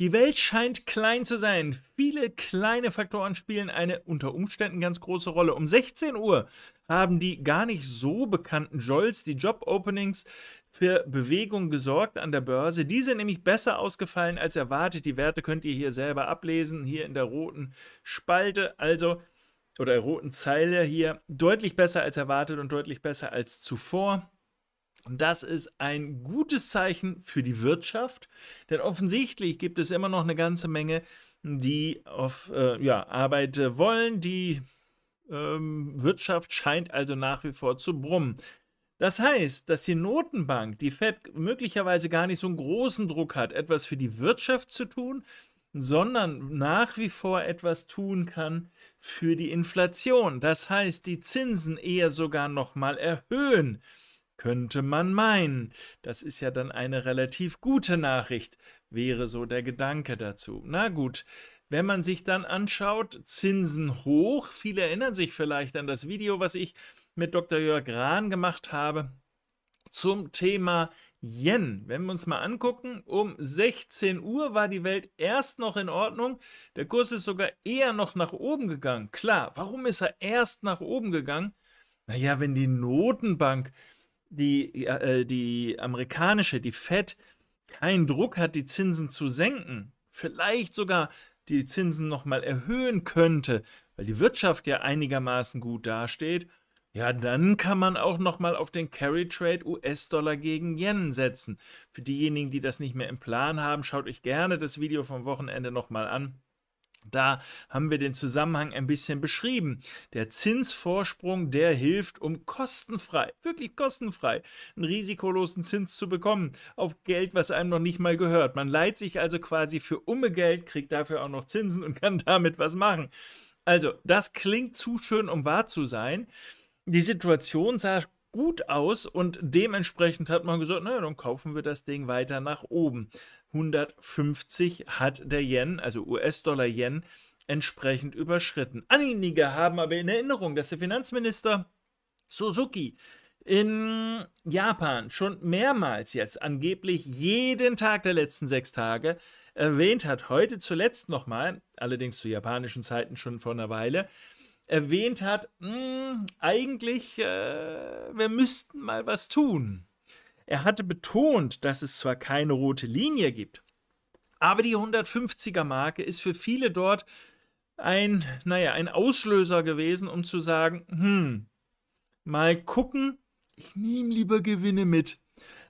Die Welt scheint klein zu sein. Viele kleine Faktoren spielen eine unter Umständen ganz große Rolle. Um 16 Uhr haben die gar nicht so bekannten Jolts, die Job-Openings, für Bewegung gesorgt an der Börse. Die sind nämlich besser ausgefallen als erwartet. Die Werte könnt ihr hier selber ablesen, hier in der roten Spalte. Also oder roten Zeile hier deutlich besser als erwartet und deutlich besser als zuvor. Das ist ein gutes Zeichen für die Wirtschaft, denn offensichtlich gibt es immer noch eine ganze Menge, die auf äh, ja, Arbeit wollen. Die ähm, Wirtschaft scheint also nach wie vor zu brummen. Das heißt, dass die Notenbank, die Fed, möglicherweise gar nicht so einen großen Druck hat, etwas für die Wirtschaft zu tun, sondern nach wie vor etwas tun kann für die Inflation. Das heißt, die Zinsen eher sogar nochmal erhöhen. Könnte man meinen. Das ist ja dann eine relativ gute Nachricht, wäre so der Gedanke dazu. Na gut, wenn man sich dann anschaut, Zinsen hoch, viele erinnern sich vielleicht an das Video, was ich mit Dr. Jörg Rahn gemacht habe zum Thema Yen. Wenn wir uns mal angucken, um 16 Uhr war die Welt erst noch in Ordnung. Der Kurs ist sogar eher noch nach oben gegangen. Klar, warum ist er erst nach oben gegangen? Naja, wenn die Notenbank die, äh, die amerikanische, die Fed, keinen Druck hat, die Zinsen zu senken, vielleicht sogar die Zinsen nochmal erhöhen könnte, weil die Wirtschaft ja einigermaßen gut dasteht, ja, dann kann man auch nochmal auf den Carry Trade US-Dollar gegen Yen setzen. Für diejenigen, die das nicht mehr im Plan haben, schaut euch gerne das Video vom Wochenende nochmal an. Da haben wir den Zusammenhang ein bisschen beschrieben. Der Zinsvorsprung, der hilft, um kostenfrei, wirklich kostenfrei, einen risikolosen Zins zu bekommen auf Geld, was einem noch nicht mal gehört. Man leiht sich also quasi für umme Geld, kriegt dafür auch noch Zinsen und kann damit was machen. Also, das klingt zu schön, um wahr zu sein. Die Situation sah gut aus und dementsprechend hat man gesagt, naja, dann kaufen wir das Ding weiter nach oben. 150 hat der Yen, also US-Dollar-Yen, entsprechend überschritten. Einige haben aber in Erinnerung, dass der Finanzminister Suzuki in Japan schon mehrmals jetzt angeblich jeden Tag der letzten sechs Tage erwähnt hat, heute zuletzt nochmal, allerdings zu japanischen Zeiten schon vor einer Weile, erwähnt hat, mh, hm, eigentlich, äh, wir müssten mal was tun. Er hatte betont, dass es zwar keine rote Linie gibt, aber die 150er Marke ist für viele dort ein, naja, ein Auslöser gewesen, um zu sagen, hm, mal gucken, ich nehme lieber Gewinne mit.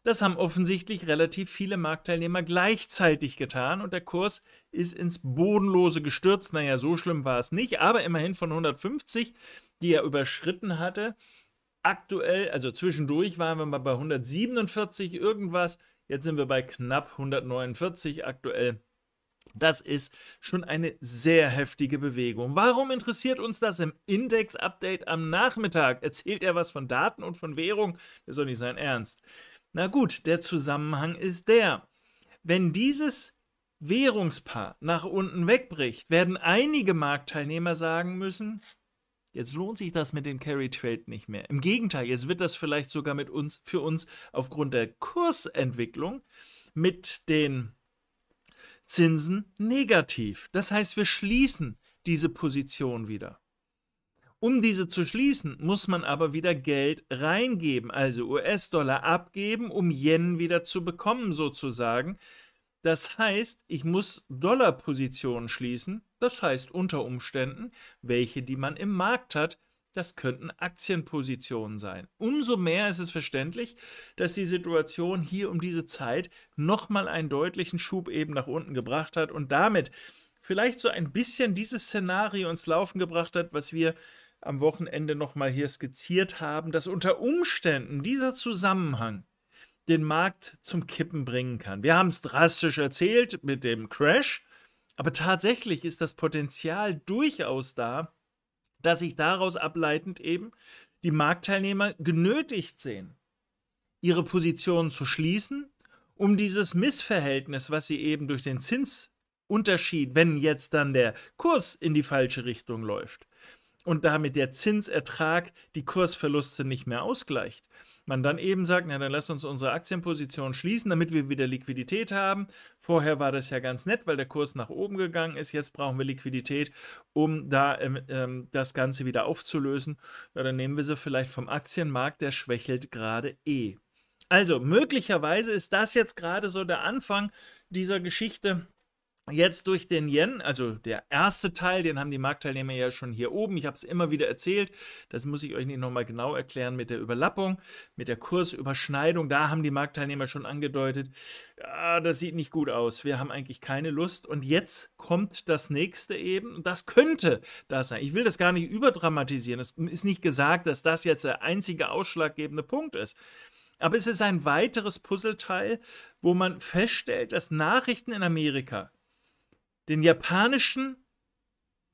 Das haben offensichtlich relativ viele Marktteilnehmer gleichzeitig getan und der Kurs ist ins Bodenlose gestürzt. Naja, so schlimm war es nicht, aber immerhin von 150, die er überschritten hatte, aktuell, also zwischendurch waren wir mal bei 147 irgendwas, jetzt sind wir bei knapp 149 aktuell. Das ist schon eine sehr heftige Bewegung. Warum interessiert uns das im Index-Update am Nachmittag? Erzählt er was von Daten und von Währung? Das ist doch nicht sein Ernst. Na gut, der Zusammenhang ist der. Wenn dieses Währungspaar nach unten wegbricht, werden einige Marktteilnehmer sagen müssen, Jetzt lohnt sich das mit dem Carry Trade nicht mehr. Im Gegenteil, jetzt wird das vielleicht sogar mit uns für uns aufgrund der Kursentwicklung mit den Zinsen negativ. Das heißt, wir schließen diese Position wieder. Um diese zu schließen, muss man aber wieder Geld reingeben, also US-Dollar abgeben, um Yen wieder zu bekommen sozusagen. Das heißt, ich muss Dollarpositionen schließen, das heißt unter Umständen welche, die man im Markt hat, das könnten Aktienpositionen sein. Umso mehr ist es verständlich, dass die Situation hier um diese Zeit nochmal einen deutlichen Schub eben nach unten gebracht hat und damit vielleicht so ein bisschen dieses Szenario ins Laufen gebracht hat, was wir am Wochenende nochmal hier skizziert haben, dass unter Umständen dieser Zusammenhang den Markt zum Kippen bringen kann. Wir haben es drastisch erzählt mit dem Crash, aber tatsächlich ist das Potenzial durchaus da, dass sich daraus ableitend eben die Marktteilnehmer genötigt sehen, ihre Positionen zu schließen, um dieses Missverhältnis, was sie eben durch den Zinsunterschied, wenn jetzt dann der Kurs in die falsche Richtung läuft und damit der Zinsertrag die Kursverluste nicht mehr ausgleicht, man dann eben sagt, na dann lass uns unsere Aktienposition schließen, damit wir wieder Liquidität haben. Vorher war das ja ganz nett, weil der Kurs nach oben gegangen ist. Jetzt brauchen wir Liquidität, um da ähm, ähm das Ganze wieder aufzulösen. Ja, dann nehmen wir sie vielleicht vom Aktienmarkt, der schwächelt gerade eh. Also möglicherweise ist das jetzt gerade so der Anfang dieser Geschichte Jetzt durch den Yen, also der erste Teil, den haben die Marktteilnehmer ja schon hier oben. Ich habe es immer wieder erzählt. Das muss ich euch nicht nochmal genau erklären mit der Überlappung, mit der Kursüberschneidung. Da haben die Marktteilnehmer schon angedeutet, ah, das sieht nicht gut aus. Wir haben eigentlich keine Lust. Und jetzt kommt das nächste eben. das könnte das sein. Ich will das gar nicht überdramatisieren. Es ist nicht gesagt, dass das jetzt der einzige ausschlaggebende Punkt ist. Aber es ist ein weiteres Puzzleteil, wo man feststellt, dass Nachrichten in Amerika den japanischen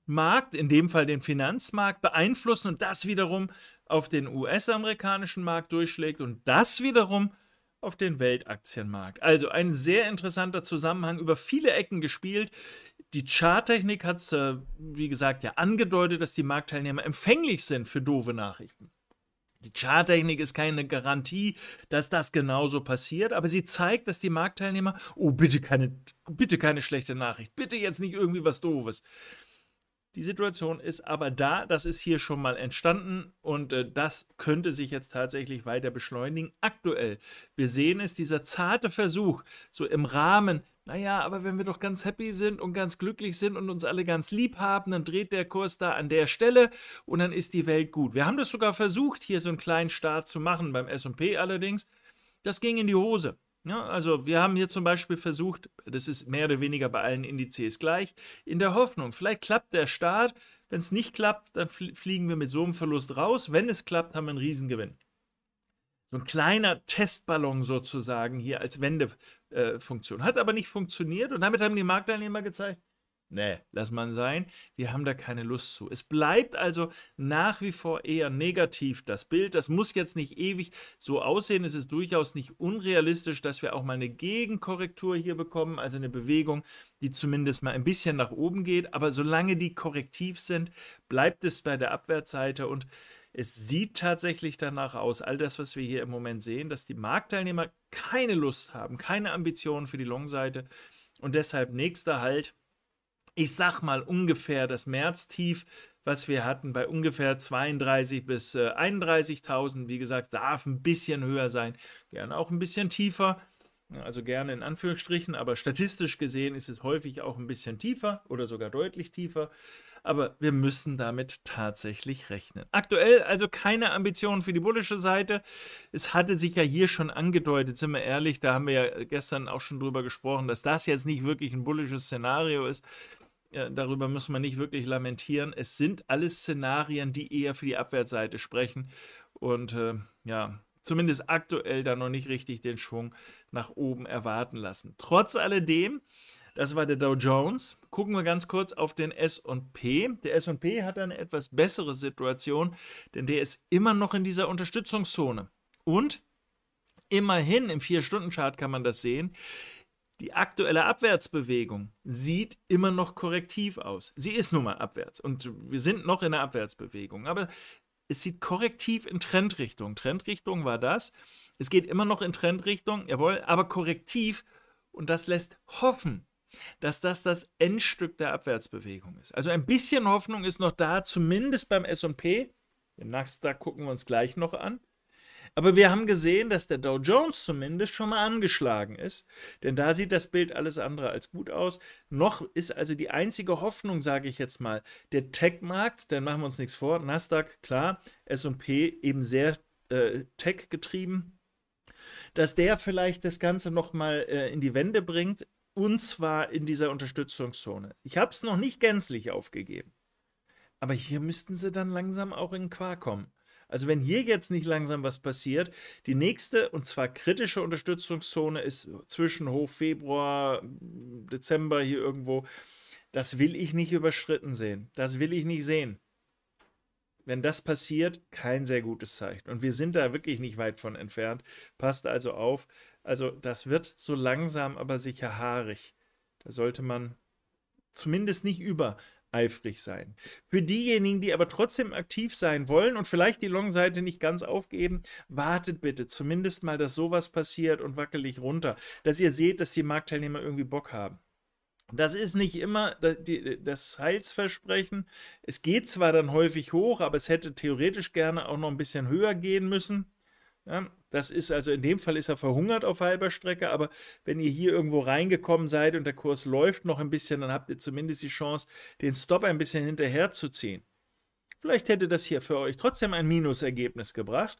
Markt, in dem Fall den Finanzmarkt, beeinflussen und das wiederum auf den US-amerikanischen Markt durchschlägt und das wiederum auf den Weltaktienmarkt. Also ein sehr interessanter Zusammenhang über viele Ecken gespielt. Die Charttechnik hat es, äh, wie gesagt, ja angedeutet, dass die Marktteilnehmer empfänglich sind für doofe Nachrichten. Die Charttechnik ist keine Garantie, dass das genauso passiert, aber sie zeigt, dass die Marktteilnehmer, oh, bitte keine, bitte keine schlechte Nachricht, bitte jetzt nicht irgendwie was Doofes. Die Situation ist aber da, das ist hier schon mal entstanden und äh, das könnte sich jetzt tatsächlich weiter beschleunigen. Aktuell, wir sehen es, dieser zarte Versuch, so im Rahmen naja, aber wenn wir doch ganz happy sind und ganz glücklich sind und uns alle ganz lieb haben, dann dreht der Kurs da an der Stelle und dann ist die Welt gut. Wir haben das sogar versucht, hier so einen kleinen Start zu machen beim SP allerdings. Das ging in die Hose. Ja, also wir haben hier zum Beispiel versucht, das ist mehr oder weniger bei allen Indizes gleich, in der Hoffnung, vielleicht klappt der Start. Wenn es nicht klappt, dann fliegen wir mit so einem Verlust raus. Wenn es klappt, haben wir einen Riesengewinn so ein kleiner Testballon sozusagen hier als Wende, äh, Funktion. Hat aber nicht funktioniert und damit haben die Marktteilnehmer gezeigt, nee, lass mal sein, wir haben da keine Lust zu. Es bleibt also nach wie vor eher negativ das Bild. Das muss jetzt nicht ewig so aussehen. Es ist durchaus nicht unrealistisch, dass wir auch mal eine Gegenkorrektur hier bekommen, also eine Bewegung, die zumindest mal ein bisschen nach oben geht. Aber solange die korrektiv sind, bleibt es bei der Abwärtsseite und es sieht tatsächlich danach aus, all das, was wir hier im Moment sehen, dass die Marktteilnehmer keine Lust haben, keine Ambitionen für die Long-Seite und deshalb nächster Halt. Ich sag mal ungefähr das Märztief, was wir hatten, bei ungefähr 32 bis 31.000. Äh, Wie gesagt, darf ein bisschen höher sein, gerne auch ein bisschen tiefer. Also gerne in Anführungsstrichen, aber statistisch gesehen ist es häufig auch ein bisschen tiefer oder sogar deutlich tiefer aber wir müssen damit tatsächlich rechnen. Aktuell also keine Ambitionen für die bullische Seite. Es hatte sich ja hier schon angedeutet, sind wir ehrlich, da haben wir ja gestern auch schon drüber gesprochen, dass das jetzt nicht wirklich ein bullisches Szenario ist. Ja, darüber müssen wir nicht wirklich lamentieren. Es sind alles Szenarien, die eher für die Abwärtsseite sprechen. Und äh, ja, zumindest aktuell da noch nicht richtig den Schwung nach oben erwarten lassen. Trotz alledem das war der Dow Jones. Gucken wir ganz kurz auf den SP. Der SP hat eine etwas bessere Situation, denn der ist immer noch in dieser Unterstützungszone. Und immerhin im 4-Stunden-Chart kann man das sehen. Die aktuelle Abwärtsbewegung sieht immer noch korrektiv aus. Sie ist nun mal abwärts und wir sind noch in der Abwärtsbewegung, aber es sieht korrektiv in Trendrichtung. Trendrichtung war das. Es geht immer noch in Trendrichtung, jawohl, aber korrektiv und das lässt hoffen, dass das das Endstück der Abwärtsbewegung ist. Also ein bisschen Hoffnung ist noch da, zumindest beim SP. Den Nasdaq gucken wir uns gleich noch an. Aber wir haben gesehen, dass der Dow Jones zumindest schon mal angeschlagen ist, denn da sieht das Bild alles andere als gut aus. Noch ist also die einzige Hoffnung, sage ich jetzt mal, der Tech-Markt, dann machen wir uns nichts vor. Nasdaq, klar, SP eben sehr äh, Tech getrieben, dass der vielleicht das Ganze nochmal äh, in die Wende bringt und zwar in dieser Unterstützungszone. Ich habe es noch nicht gänzlich aufgegeben. Aber hier müssten sie dann langsam auch in Quark kommen. Also wenn hier jetzt nicht langsam was passiert, die nächste und zwar kritische Unterstützungszone ist zwischen Hoch Februar, hm, Dezember hier irgendwo. Das will ich nicht überschritten sehen. Das will ich nicht sehen. Wenn das passiert, kein sehr gutes Zeichen. Und wir sind da wirklich nicht weit von entfernt. Passt also auf, also das wird so langsam, aber sicher haarig. Da sollte man zumindest nicht übereifrig sein. Für diejenigen, die aber trotzdem aktiv sein wollen und vielleicht die Long-Seite nicht ganz aufgeben, wartet bitte zumindest mal, dass sowas passiert und wackelig runter, dass ihr seht, dass die Marktteilnehmer irgendwie Bock haben. Das ist nicht immer das Heilsversprechen. Es geht zwar dann häufig hoch, aber es hätte theoretisch gerne auch noch ein bisschen höher gehen müssen. Ja, das ist also in dem Fall ist er verhungert auf halber Strecke, aber wenn ihr hier irgendwo reingekommen seid und der Kurs läuft noch ein bisschen, dann habt ihr zumindest die Chance, den Stop ein bisschen hinterherzuziehen. Vielleicht hätte das hier für euch trotzdem ein Minusergebnis gebracht,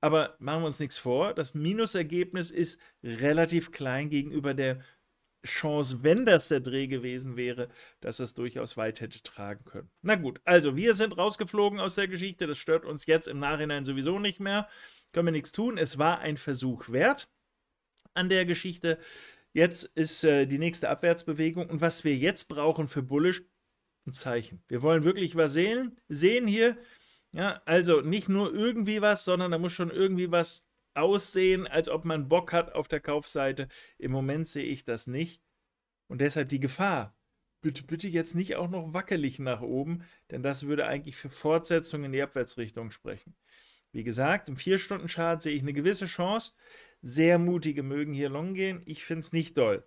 aber machen wir uns nichts vor, das Minusergebnis ist relativ klein gegenüber der Chance, wenn das der Dreh gewesen wäre, dass das durchaus weit hätte tragen können. Na gut, also wir sind rausgeflogen aus der Geschichte, das stört uns jetzt im Nachhinein sowieso nicht mehr können wir nichts tun. Es war ein Versuch wert an der Geschichte. Jetzt ist äh, die nächste Abwärtsbewegung und was wir jetzt brauchen für Bullish, ein Zeichen. Wir wollen wirklich was sehen, sehen hier. Ja, also nicht nur irgendwie was, sondern da muss schon irgendwie was aussehen, als ob man Bock hat auf der Kaufseite. Im Moment sehe ich das nicht und deshalb die Gefahr. Bitte, bitte jetzt nicht auch noch wackelig nach oben, denn das würde eigentlich für Fortsetzung in die Abwärtsrichtung sprechen. Wie gesagt, im 4-Stunden-Chart sehe ich eine gewisse Chance. Sehr mutige mögen hier long gehen. Ich finde es nicht doll.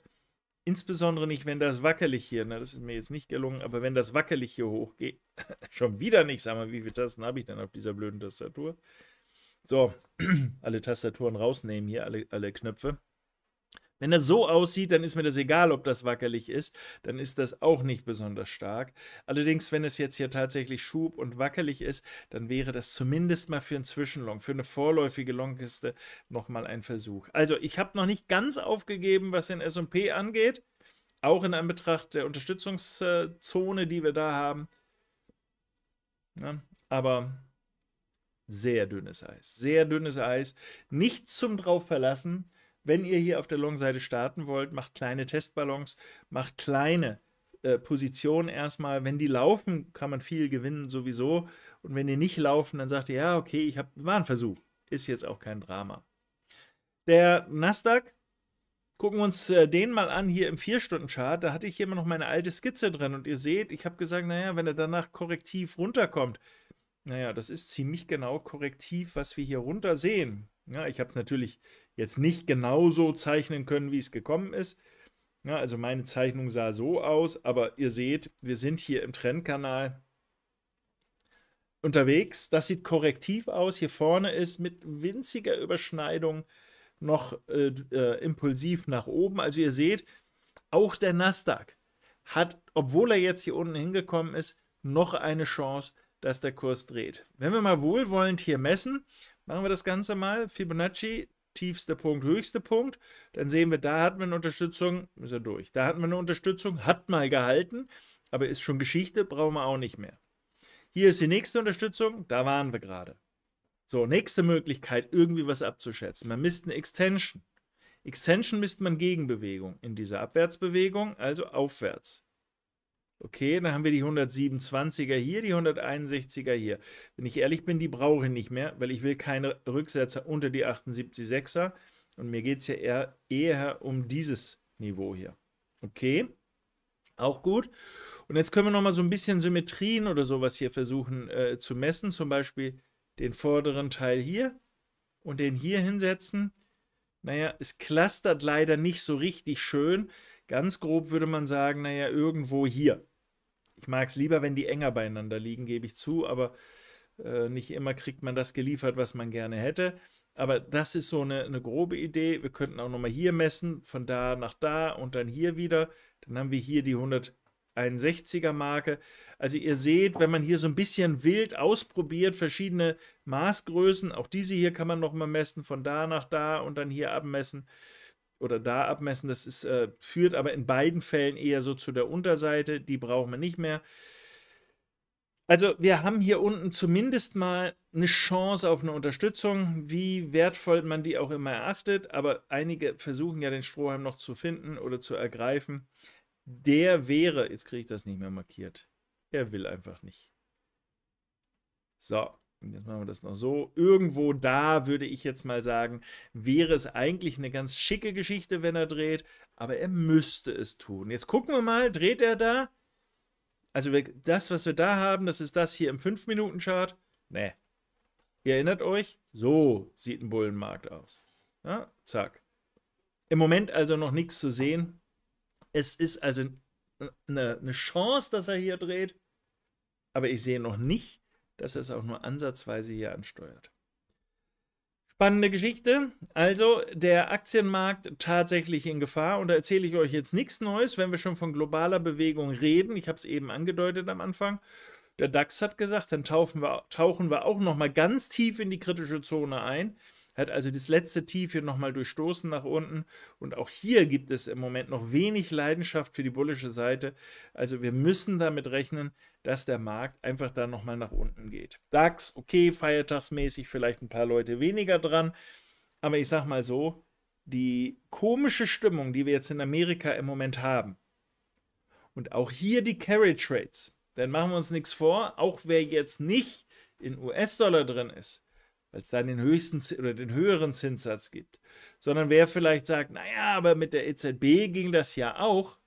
Insbesondere nicht, wenn das wackelig hier, na, das ist mir jetzt nicht gelungen, aber wenn das wackelig hier hochgeht, schon wieder nicht, sag mal, wie viele Tasten habe ich denn auf dieser blöden Tastatur? So, alle Tastaturen rausnehmen hier, alle, alle Knöpfe. Wenn er so aussieht, dann ist mir das egal, ob das wackelig ist, dann ist das auch nicht besonders stark. Allerdings, wenn es jetzt hier tatsächlich schub und wackelig ist, dann wäre das zumindest mal für einen Zwischenlong, für eine vorläufige Longkiste nochmal ein Versuch. Also, ich habe noch nicht ganz aufgegeben, was den S&P angeht, auch in Anbetracht der Unterstützungszone, die wir da haben. Ja, aber sehr dünnes Eis, sehr dünnes Eis. Nichts zum drauf verlassen wenn ihr hier auf der Long-Seite starten wollt, macht kleine Testballons, macht kleine äh, Positionen erstmal. Wenn die laufen, kann man viel gewinnen sowieso. Und wenn die nicht laufen, dann sagt ihr, ja, okay, ich habe war ein Versuch. Ist jetzt auch kein Drama. Der Nasdaq, gucken wir uns äh, den mal an hier im 4-Stunden-Chart. Da hatte ich hier immer noch meine alte Skizze drin. Und ihr seht, ich habe gesagt, naja, wenn er danach korrektiv runterkommt, naja, das ist ziemlich genau korrektiv, was wir hier runter sehen. Ja, ich habe es natürlich jetzt nicht genau so zeichnen können, wie es gekommen ist. Ja, also meine Zeichnung sah so aus, aber ihr seht, wir sind hier im Trendkanal unterwegs. Das sieht korrektiv aus. Hier vorne ist mit winziger Überschneidung noch äh, äh, impulsiv nach oben. Also ihr seht, auch der Nasdaq hat, obwohl er jetzt hier unten hingekommen ist, noch eine Chance, dass der Kurs dreht. Wenn wir mal wohlwollend hier messen, Machen wir das Ganze mal. Fibonacci, tiefster Punkt, höchster Punkt. Dann sehen wir, da hatten wir eine Unterstützung, ist er durch. Da hatten wir eine Unterstützung, hat mal gehalten, aber ist schon Geschichte, brauchen wir auch nicht mehr. Hier ist die nächste Unterstützung, da waren wir gerade. So, nächste Möglichkeit, irgendwie was abzuschätzen. Man misst eine Extension. Extension misst man Gegenbewegung in dieser Abwärtsbewegung, also aufwärts. Okay, dann haben wir die 127er hier, die 161er hier. Wenn ich ehrlich bin, die brauche ich nicht mehr, weil ich will keine Rücksetzer unter die 786 er Und mir geht es ja eher, eher um dieses Niveau hier. Okay, auch gut. Und jetzt können wir nochmal so ein bisschen Symmetrien oder sowas hier versuchen äh, zu messen. Zum Beispiel den vorderen Teil hier und den hier hinsetzen. Naja, es clustert leider nicht so richtig schön. Ganz grob würde man sagen, naja, irgendwo hier. Ich mag es lieber, wenn die enger beieinander liegen, gebe ich zu, aber äh, nicht immer kriegt man das geliefert, was man gerne hätte. Aber das ist so eine, eine grobe Idee. Wir könnten auch nochmal hier messen, von da nach da und dann hier wieder. Dann haben wir hier die 161er Marke. Also ihr seht, wenn man hier so ein bisschen wild ausprobiert, verschiedene Maßgrößen, auch diese hier kann man nochmal messen, von da nach da und dann hier abmessen oder da abmessen. Das ist, äh, führt aber in beiden Fällen eher so zu der Unterseite. Die brauchen wir nicht mehr. Also wir haben hier unten zumindest mal eine Chance auf eine Unterstützung, wie wertvoll man die auch immer erachtet. Aber einige versuchen ja den Strohhalm noch zu finden oder zu ergreifen. Der wäre, jetzt kriege ich das nicht mehr markiert. Er will einfach nicht. So, jetzt machen wir das noch so, irgendwo da würde ich jetzt mal sagen, wäre es eigentlich eine ganz schicke Geschichte, wenn er dreht, aber er müsste es tun. Jetzt gucken wir mal, dreht er da? Also das, was wir da haben, das ist das hier im 5-Minuten-Chart. Ne. Ihr erinnert euch? So sieht ein Bullenmarkt aus. Ja, zack. Im Moment also noch nichts zu sehen. Es ist also eine, eine Chance, dass er hier dreht, aber ich sehe noch nicht, dass er es auch nur ansatzweise hier ansteuert. Spannende Geschichte. Also der Aktienmarkt tatsächlich in Gefahr und da erzähle ich euch jetzt nichts Neues, wenn wir schon von globaler Bewegung reden. Ich habe es eben angedeutet am Anfang. Der DAX hat gesagt, dann tauchen wir, tauchen wir auch nochmal ganz tief in die kritische Zone ein hat also das letzte Tief hier nochmal durchstoßen nach unten und auch hier gibt es im Moment noch wenig Leidenschaft für die bullische Seite. Also wir müssen damit rechnen, dass der Markt einfach da nochmal nach unten geht. DAX, okay, feiertagsmäßig vielleicht ein paar Leute weniger dran, aber ich sag mal so, die komische Stimmung, die wir jetzt in Amerika im Moment haben, und auch hier die Carry Trades. Dann machen wir uns nichts vor, auch wer jetzt nicht in US-Dollar drin ist, als es da den höchsten oder den höheren Zinssatz gibt, sondern wer vielleicht sagt, naja, aber mit der EZB ging das ja auch,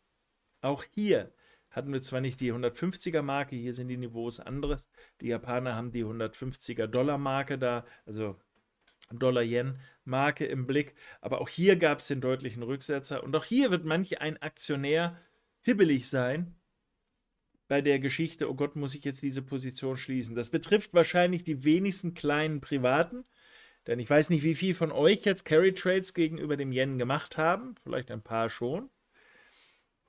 auch hier hatten wir zwar nicht die 150er Marke, hier sind die Niveaus anderes. Die Japaner haben die 150er Dollar Marke da, also Dollar-Yen-Marke im Blick. Aber auch hier gab es den deutlichen Rücksetzer. Und auch hier wird manch ein Aktionär hibbelig sein, bei der Geschichte, oh Gott, muss ich jetzt diese Position schließen. Das betrifft wahrscheinlich die wenigsten kleinen Privaten, denn ich weiß nicht, wie viele von euch jetzt Carry Trades gegenüber dem Yen gemacht haben, vielleicht ein paar schon.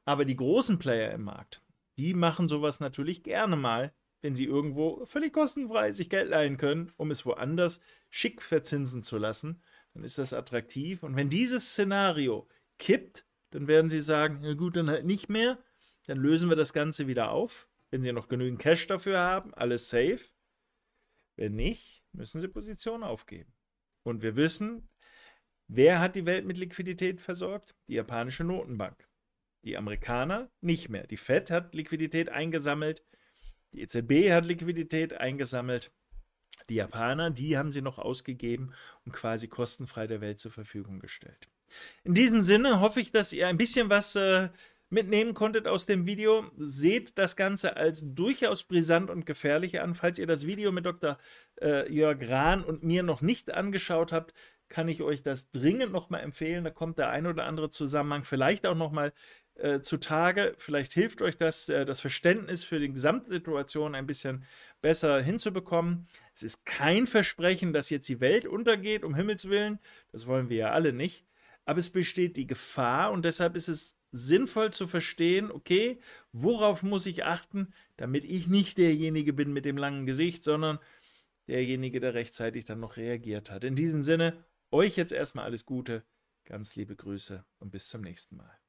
Aber die großen Player im Markt, die machen sowas natürlich gerne mal, wenn sie irgendwo völlig kostenfrei sich Geld leihen können, um es woanders schick verzinsen zu lassen, dann ist das attraktiv. Und wenn dieses Szenario kippt, dann werden sie sagen, ja gut, dann halt nicht mehr. Dann lösen wir das Ganze wieder auf. Wenn Sie noch genügend Cash dafür haben, alles safe. Wenn nicht, müssen Sie Positionen aufgeben. Und wir wissen, wer hat die Welt mit Liquidität versorgt? Die japanische Notenbank. Die Amerikaner nicht mehr. Die Fed hat Liquidität eingesammelt. Die EZB hat Liquidität eingesammelt. Die Japaner, die haben sie noch ausgegeben und quasi kostenfrei der Welt zur Verfügung gestellt. In diesem Sinne hoffe ich, dass ihr ein bisschen was äh, mitnehmen konntet aus dem Video. Seht das Ganze als durchaus brisant und gefährlich an. Falls ihr das Video mit Dr. Äh, Jörg Rahn und mir noch nicht angeschaut habt, kann ich euch das dringend nochmal empfehlen. Da kommt der ein oder andere Zusammenhang vielleicht auch nochmal äh, zutage. Vielleicht hilft euch das, äh, das Verständnis für die Gesamtsituation ein bisschen besser hinzubekommen. Es ist kein Versprechen, dass jetzt die Welt untergeht, um Himmels Willen. Das wollen wir ja alle nicht. Aber es besteht die Gefahr und deshalb ist es sinnvoll zu verstehen, okay, worauf muss ich achten, damit ich nicht derjenige bin mit dem langen Gesicht, sondern derjenige, der rechtzeitig dann noch reagiert hat. In diesem Sinne, euch jetzt erstmal alles Gute, ganz liebe Grüße und bis zum nächsten Mal.